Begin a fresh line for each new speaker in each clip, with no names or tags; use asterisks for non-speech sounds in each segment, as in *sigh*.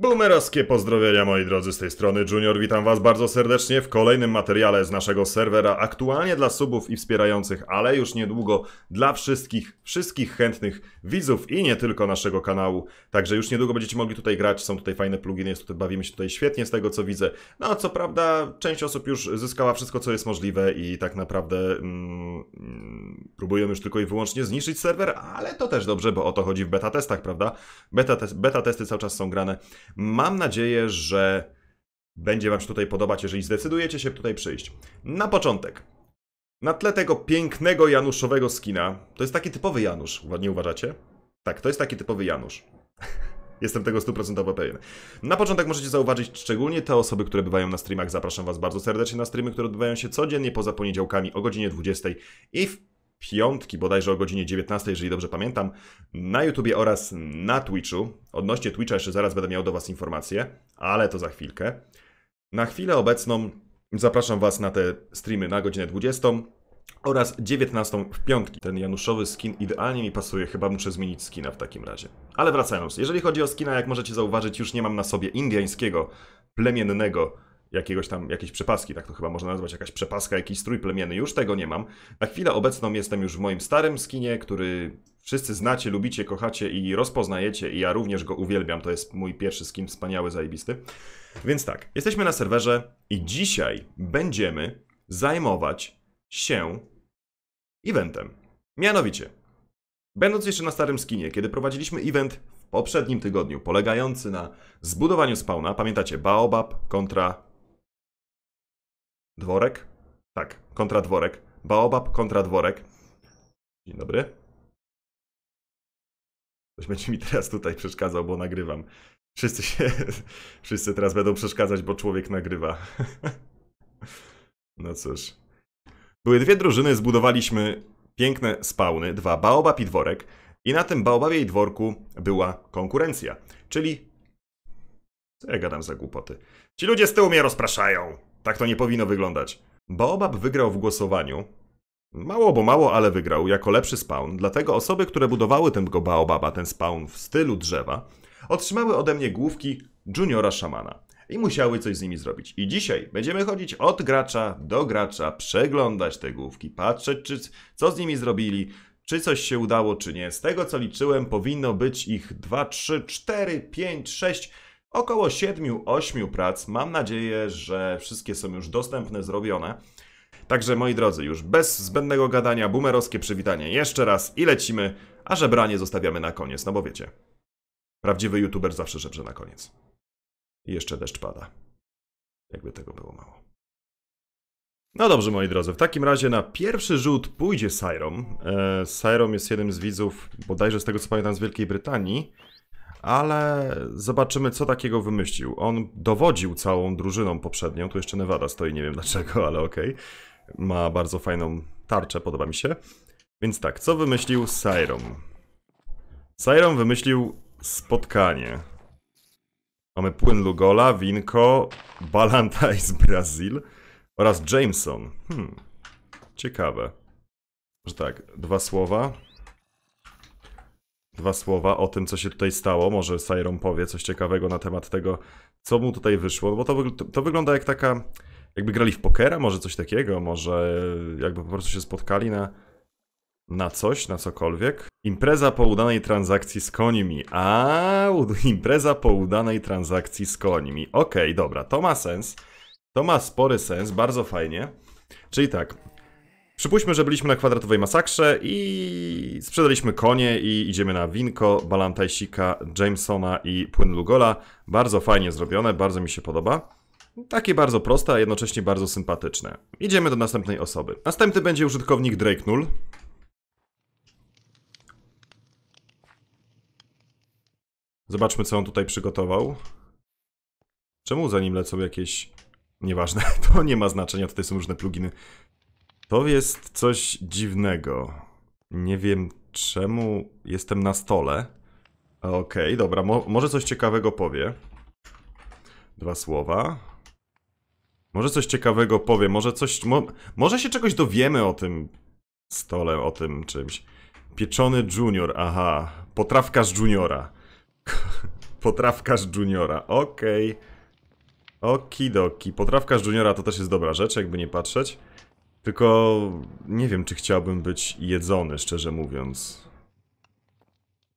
Boomeraskie pozdrowienia moi drodzy z tej strony Junior, witam was bardzo serdecznie w kolejnym materiale z naszego serwera, aktualnie dla subów i wspierających, ale już niedługo dla wszystkich, wszystkich chętnych widzów i nie tylko naszego kanału. Także już niedługo będziecie mogli tutaj grać, są tutaj fajne pluginy, jest tutaj, bawimy się tutaj świetnie z tego co widzę. No co prawda część osób już zyskała wszystko co jest możliwe i tak naprawdę mm, próbują już tylko i wyłącznie zniszczyć serwer, ale to też dobrze, bo o to chodzi w beta testach, prawda? Beta, te beta testy cały czas są grane. Mam nadzieję, że będzie Wam się tutaj podobać, jeżeli zdecydujecie się tutaj przyjść. Na początek, na tle tego pięknego Januszowego skina, to jest taki typowy Janusz, nie uważacie? Tak, to jest taki typowy Janusz. *laughs* Jestem tego stuprocentowo pewien. Na początek możecie zauważyć szczególnie te osoby, które bywają na streamach. Zapraszam Was bardzo serdecznie na streamy, które odbywają się codziennie poza poniedziałkami o godzinie 20 i w piątki, bodajże o godzinie 19, jeżeli dobrze pamiętam, na YouTubie oraz na Twitchu. Odnośnie Twitcha jeszcze zaraz będę miał do Was informacje, ale to za chwilkę. Na chwilę obecną zapraszam Was na te streamy na godzinę 20 oraz 19 w piątki. Ten Januszowy skin idealnie mi pasuje, chyba muszę zmienić skina w takim razie. Ale wracając, jeżeli chodzi o skina, jak możecie zauważyć, już nie mam na sobie indiańskiego, plemiennego, jakiegoś tam, jakieś przepaski, tak to chyba można nazwać, jakaś przepaska, jakiś strój plemienny, już tego nie mam. Na chwilę obecną jestem już w moim starym skinie, który wszyscy znacie, lubicie, kochacie i rozpoznajecie i ja również go uwielbiam, to jest mój pierwszy skin, wspaniały, zajebisty. Więc tak, jesteśmy na serwerze i dzisiaj będziemy zajmować się eventem. Mianowicie, będąc jeszcze na starym skinie, kiedy prowadziliśmy event w poprzednim tygodniu, polegający na zbudowaniu spawna, pamiętacie, Baobab kontra Dworek? Tak, kontra dworek. Baobab kontra dworek. Dzień dobry. Ktoś będzie mi teraz tutaj przeszkadzał, bo nagrywam. Wszyscy się. *laughs* Wszyscy teraz będą przeszkadzać, bo człowiek nagrywa. *laughs* No cóż. Były dwie drużyny, zbudowaliśmy piękne spawny, dwa baobab i dworek. I na tym baobabie i dworku była konkurencja. Czyli. Co ja gadam za głupoty? Ci ludzie z tyłu mnie rozpraszają. Tak to nie powinno wyglądać. Baobab wygrał w głosowaniu. Mało, bo mało, ale wygrał jako lepszy spawn, dlatego osoby, które budowały tego baobaba, ten spawn w stylu drzewa, otrzymały ode mnie główki juniora szamana i musiały coś z nimi zrobić. I dzisiaj będziemy chodzić od gracza do gracza, przeglądać te główki, patrzeć, czy, co z nimi zrobili, czy coś się udało, czy nie. Z tego co liczyłem, powinno być ich 2, 3, 4, 5, 6 Około 7-8 prac. Mam nadzieję, że wszystkie są już dostępne, zrobione. Także moi drodzy, już bez zbędnego gadania, bumerowskie przywitanie jeszcze raz i lecimy, a żebranie zostawiamy na koniec, no bo wiecie. Prawdziwy youtuber zawsze żebrze na koniec. I jeszcze deszcz pada. Jakby tego było mało. No dobrze, moi drodzy, w takim razie na pierwszy rzut pójdzie Syrom. E, Syrom jest jednym z widzów, bodajże z tego co pamiętam, z Wielkiej Brytanii ale zobaczymy, co takiego wymyślił. On dowodził całą drużyną poprzednią, tu jeszcze Nevada stoi, nie wiem dlaczego, ale okej. Okay. Ma bardzo fajną tarczę, podoba mi się. Więc tak, co wymyślił Sairom? Sairom wymyślił spotkanie. Mamy płyn Lugola, Winko, Balanta z Brazil oraz Jameson. Hmm, ciekawe. Że tak, dwa słowa dwa słowa o tym, co się tutaj stało. Może Sairon powie coś ciekawego na temat tego, co mu tutaj wyszło, no bo to, to wygląda jak taka, jakby grali w pokera, może coś takiego, może jakby po prostu się spotkali na, na coś, na cokolwiek. Impreza po udanej transakcji z końmi. A, impreza po udanej transakcji z końmi. Okej, okay, dobra, to ma sens. To ma spory sens, bardzo fajnie. Czyli tak, Przypuśćmy, że byliśmy na kwadratowej masakrze i sprzedaliśmy konie i idziemy na Winko, Balantajsika, Jamesona i Płyn Lugola. Bardzo fajnie zrobione, bardzo mi się podoba. Takie bardzo proste, a jednocześnie bardzo sympatyczne. Idziemy do następnej osoby. Następny będzie użytkownik Drake Null. Zobaczmy, co on tutaj przygotował. Czemu za nim lecą jakieś... Nieważne, *laughs* to nie ma znaczenia, tutaj są różne pluginy to jest coś dziwnego. Nie wiem czemu jestem na stole. Okej, okay, dobra, mo może coś ciekawego powie. Dwa słowa. Może coś ciekawego powie, może coś... Mo może się czegoś dowiemy o tym stole, o tym czymś. Pieczony junior, aha. Potrawkarz juniora. *laughs* Potrawkarz juniora, okej. Okay. Okidoki. Potrawkarz juniora to też jest dobra rzecz, jakby nie patrzeć. Tylko nie wiem, czy chciałbym być jedzony, szczerze mówiąc.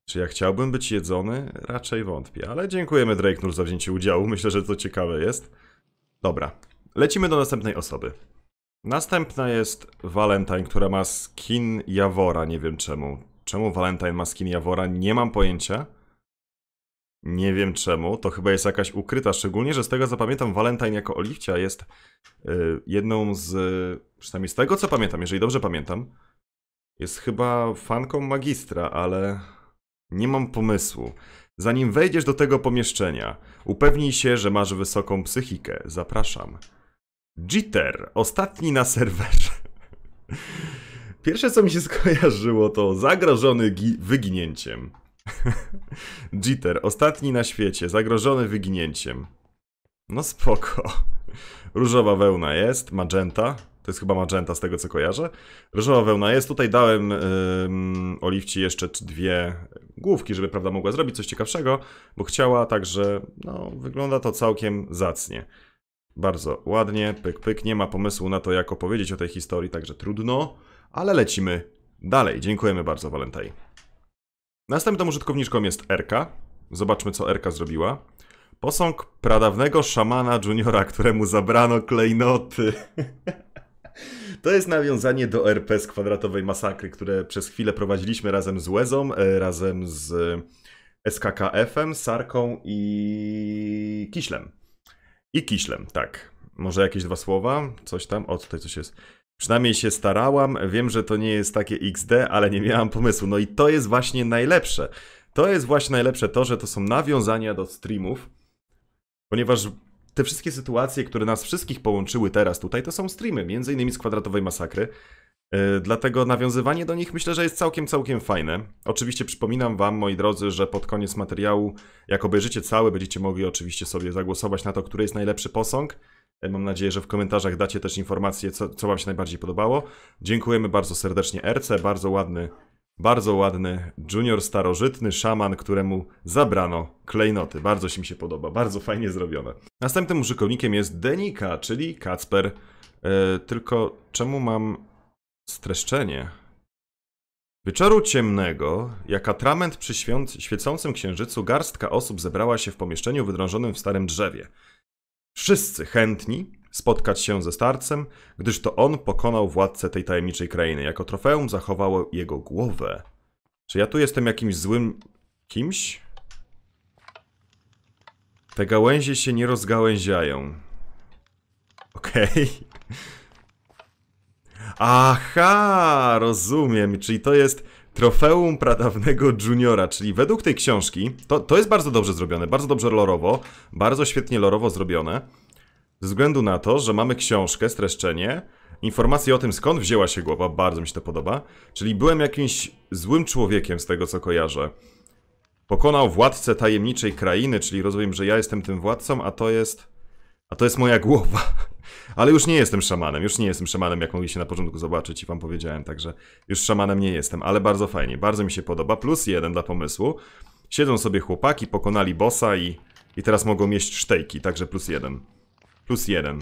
Czy ja chciałbym być jedzony? Raczej wątpię, ale dziękujemy Drakenur za wzięcie udziału, myślę, że to ciekawe jest. Dobra, lecimy do następnej osoby. Następna jest Valentine, która ma skin Jawora, nie wiem czemu. Czemu Valentine ma skin Jawora? Nie mam pojęcia. Nie wiem czemu, to chyba jest jakaś ukryta, szczególnie, że z tego co pamiętam Valentine jako Oliwcia jest y, jedną z, przynajmniej z tego co pamiętam, jeżeli dobrze pamiętam, jest chyba fanką magistra, ale nie mam pomysłu. Zanim wejdziesz do tego pomieszczenia, upewnij się, że masz wysoką psychikę. Zapraszam. Jitter, ostatni na serwerze. *laughs* Pierwsze co mi się skojarzyło to zagrożony wyginięciem. *laughs* Jitter, ostatni na świecie, zagrożony wygnięciem. No spoko. Różowa wełna jest, magenta. To jest chyba magenta z tego co kojarzę. Różowa wełna jest. Tutaj dałem yy, Oliwci jeszcze dwie główki, żeby prawda mogła zrobić coś ciekawszego, bo chciała, także no, wygląda to całkiem zacnie. Bardzo ładnie, pyk pyk, nie ma pomysłu na to jak opowiedzieć o tej historii, także trudno, ale lecimy dalej. Dziękujemy bardzo Valentine. Następną użytkowniczką jest Erka. Zobaczmy, co Erka zrobiła. Posąg pradawnego szamana juniora, któremu zabrano klejnoty. *laughs* To jest nawiązanie do RP z kwadratowej masakry, które przez chwilę prowadziliśmy razem z Łezą, e, razem z SKKF-em, Sarką i Kiślem. I Kiślem, tak. Może jakieś dwa słowa? Coś tam? O, tutaj coś jest. Przynajmniej się starałam, wiem, że to nie jest takie XD, ale nie miałam pomysłu. No i to jest właśnie najlepsze. To jest właśnie najlepsze to, że to są nawiązania do streamów, ponieważ te wszystkie sytuacje, które nas wszystkich połączyły teraz tutaj, to są streamy, między innymi z kwadratowej masakry. E, dlatego nawiązywanie do nich myślę, że jest całkiem, całkiem fajne. Oczywiście przypominam Wam, moi drodzy, że pod koniec materiału, jak obejrzycie cały, będziecie mogli oczywiście sobie zagłosować na to, który jest najlepszy posąg. E, mam nadzieję, że w komentarzach dacie też informacje, co, co Wam się najbardziej podobało. Dziękujemy bardzo serdecznie RC, bardzo ładny, bardzo ładny junior starożytny szaman, któremu zabrano klejnoty. Bardzo się mi się podoba, bardzo fajnie zrobione. Następnym użytkownikiem jest Denika, czyli Kacper. Yy, tylko czemu mam streszczenie? Wieczoru ciemnego, jak atrament przy świecącym księżycu, garstka osób zebrała się w pomieszczeniu wydrążonym w starym drzewie. Wszyscy chętni spotkać się ze starcem, gdyż to on pokonał władcę tej tajemniczej krainy. Jako trofeum zachowało jego głowę. Czy ja tu jestem jakimś złym kimś? Te gałęzie się nie rozgałęziają. Okej. Okay. *laughs* Aha, rozumiem. Czyli to jest Trofeum pradawnego juniora, czyli według tej książki, to, to jest bardzo dobrze zrobione, bardzo dobrze lorowo, bardzo świetnie lorowo zrobione, ze względu na to, że mamy książkę, streszczenie, informacje o tym, skąd wzięła się głowa, bardzo mi się to podoba, czyli byłem jakimś złym człowiekiem z tego, co kojarzę. Pokonał władcę tajemniczej krainy, czyli rozumiem, że ja jestem tym władcą, a to jest... a to jest moja głowa. Ale już nie jestem szamanem, już nie jestem szamanem, jak mogliście na początku zobaczyć i wam powiedziałem, także już szamanem nie jestem, ale bardzo fajnie, bardzo mi się podoba. Plus jeden dla pomysłu. Siedzą sobie chłopaki, pokonali bossa i, i teraz mogą mieć sztejki, także plus jeden. Plus jeden.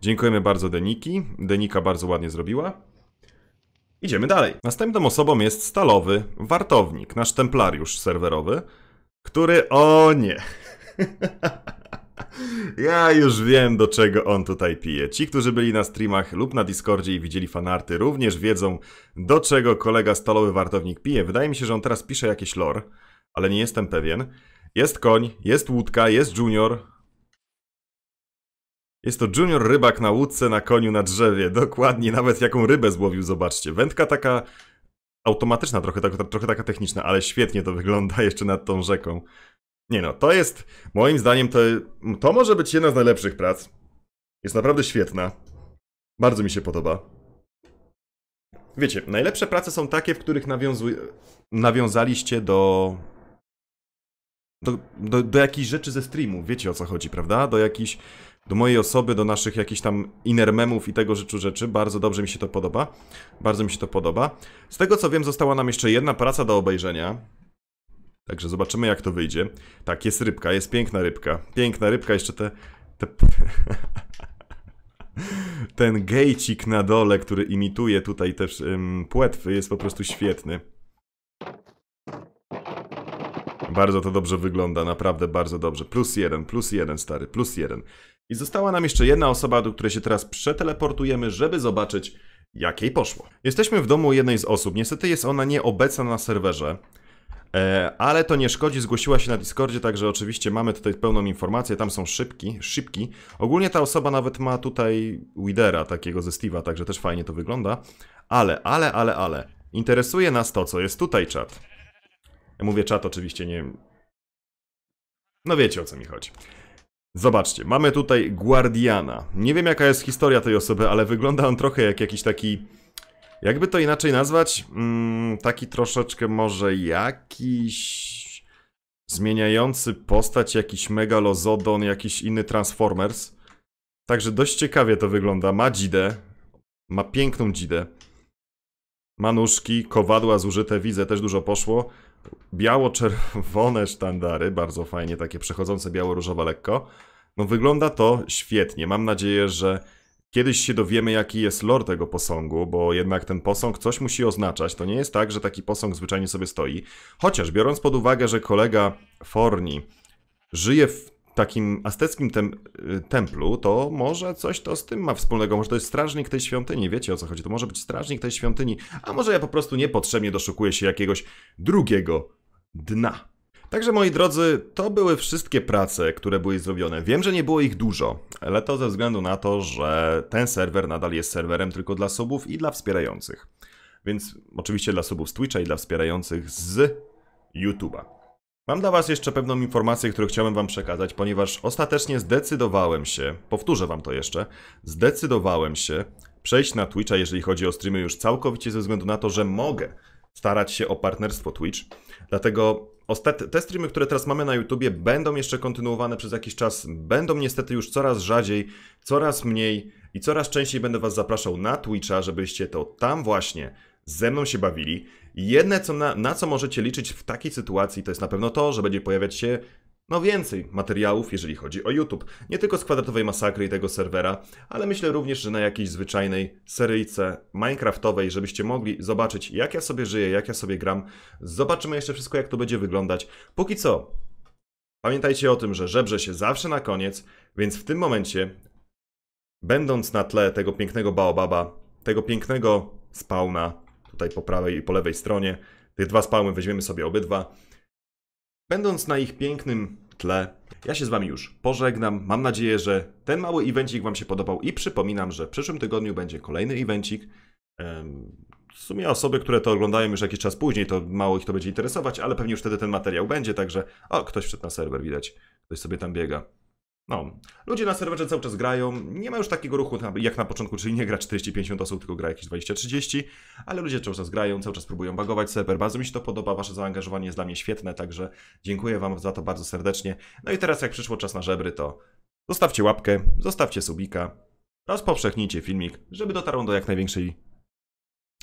Dziękujemy bardzo Deniki. Denika bardzo ładnie zrobiła. Idziemy dalej. Następną osobą jest stalowy wartownik, nasz templariusz serwerowy, który... O nie! *laughs* Ja już wiem, do czego on tutaj pije. Ci, którzy byli na streamach lub na Discordzie i widzieli fanarty, również wiedzą, do czego kolega Stalowy Wartownik pije. Wydaje mi się, że on teraz pisze jakieś lore, ale nie jestem pewien. Jest koń, jest łódka, jest junior. Jest to junior rybak na łódce, na koniu, na drzewie. Dokładnie, nawet jaką rybę złowił, zobaczcie. Wędka taka automatyczna, trochę, tak, trochę taka techniczna, ale świetnie to wygląda jeszcze nad tą rzeką. Nie no, to jest, moim zdaniem, to, to może być jedna z najlepszych prac. Jest naprawdę świetna. Bardzo mi się podoba. Wiecie, najlepsze prace są takie, w których nawiązaliście do do, do, do jakichś rzeczy ze streamu, wiecie o co chodzi, prawda? Do jakichś, do mojej osoby, do naszych jakichś tam inner memów i tego rzeczy rzeczy. Bardzo dobrze mi się to podoba. Bardzo mi się to podoba. Z tego co wiem, została nam jeszcze jedna praca do obejrzenia. Także zobaczymy, jak to wyjdzie. Tak, jest rybka, jest piękna rybka. Piękna rybka, jeszcze te. te... *laughs* Ten gejcik na dole, który imituje tutaj też um, płetwy, jest po prostu świetny. Bardzo to dobrze wygląda, naprawdę bardzo dobrze. Plus jeden, plus jeden, stary, plus jeden. I została nam jeszcze jedna osoba, do której się teraz przeteleportujemy, żeby zobaczyć, jak jej poszło. Jesteśmy w domu jednej z osób. Niestety jest ona nieobecna na serwerze. E, ale to nie szkodzi, zgłosiła się na Discordzie, także oczywiście mamy tutaj pełną informację, tam są szybki, szybki. Ogólnie ta osoba nawet ma tutaj Widera, takiego ze Steve'a, także też fajnie to wygląda. Ale, ale, ale, ale, interesuje nas to, co jest tutaj czat. Ja mówię czat oczywiście, nie... No wiecie o co mi chodzi. Zobaczcie, mamy tutaj Guardiana. Nie wiem jaka jest historia tej osoby, ale wygląda on trochę jak jakiś taki jakby to inaczej nazwać, mm, taki troszeczkę może jakiś zmieniający postać, jakiś megalozodon, jakiś inny Transformers. Także dość ciekawie to wygląda. Ma dzidę, ma piękną dzidę. Manuszki, kowadła zużyte, widzę, też dużo poszło. Biało-czerwone sztandary, bardzo fajnie, takie przechodzące biało-różowe lekko. No wygląda to świetnie. Mam nadzieję, że Kiedyś się dowiemy, jaki jest lore tego posągu, bo jednak ten posąg coś musi oznaczać. To nie jest tak, że taki posąg zwyczajnie sobie stoi. Chociaż biorąc pod uwagę, że kolega Forni żyje w takim azteckim tem y, templu, to może coś to z tym ma wspólnego. Może to jest strażnik tej świątyni, wiecie o co chodzi. To może być strażnik tej świątyni, a może ja po prostu niepotrzebnie doszukuję się jakiegoś drugiego dna. Także moi drodzy, to były wszystkie prace, które były zrobione. Wiem, że nie było ich dużo, ale to ze względu na to, że ten serwer nadal jest serwerem tylko dla subów i dla wspierających. Więc oczywiście dla subów z Twitcha i dla wspierających z YouTube'a. Mam dla Was jeszcze pewną informację, którą chciałem Wam przekazać, ponieważ ostatecznie zdecydowałem się, powtórzę Wam to jeszcze, zdecydowałem się przejść na Twitcha, jeżeli chodzi o streamy, już całkowicie ze względu na to, że mogę starać się o partnerstwo Twitch. Dlatego Ostat... Te streamy, które teraz mamy na YouTubie, będą jeszcze kontynuowane przez jakiś czas, będą niestety już coraz rzadziej, coraz mniej i coraz częściej będę Was zapraszał na Twitcha, żebyście to tam właśnie ze mną się bawili. Jedne, co na, na co możecie liczyć w takiej sytuacji, to jest na pewno to, że będzie pojawiać się no więcej materiałów, jeżeli chodzi o YouTube. Nie tylko z kwadratowej masakry i tego serwera, ale myślę również, że na jakiejś zwyczajnej seryjce Minecraftowej, żebyście mogli zobaczyć, jak ja sobie żyję, jak ja sobie gram. Zobaczymy jeszcze wszystko, jak to będzie wyglądać. Póki co, pamiętajcie o tym, że żebrze się zawsze na koniec, więc w tym momencie, będąc na tle tego pięknego baobaba, tego pięknego spawna, tutaj po prawej i po lewej stronie, tych dwa spawny weźmiemy sobie obydwa, Będąc na ich pięknym tle. Ja się z Wami już pożegnam. Mam nadzieję, że ten mały evencik Wam się podobał i przypominam, że w przyszłym tygodniu będzie kolejny evencik. W sumie osoby, które to oglądają już jakiś czas później, to mało ich to będzie interesować, ale pewnie już wtedy ten materiał będzie, także o, ktoś wszedł na serwer, widać, ktoś sobie tam biega. No, ludzie na serwerze cały czas grają, nie ma już takiego ruchu jak na początku, czyli nie gra 40-50 osób, tylko gra jakieś 20-30, ale ludzie cały czas grają, cały czas próbują bagować serwer, bardzo mi się to podoba, wasze zaangażowanie jest dla mnie świetne, także dziękuję wam za to bardzo serdecznie. No i teraz jak przyszło czas na żebry, to zostawcie łapkę, zostawcie subika, rozpowszechnijcie filmik, żeby dotarł do jak największej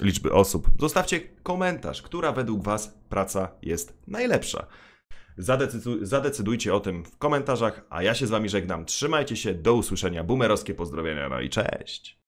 liczby osób. Zostawcie komentarz, która według was praca jest najlepsza. Zadecydu zadecydujcie o tym w komentarzach, a ja się z Wami żegnam. Trzymajcie się, do usłyszenia, boomerowskie pozdrowienia, no i cześć!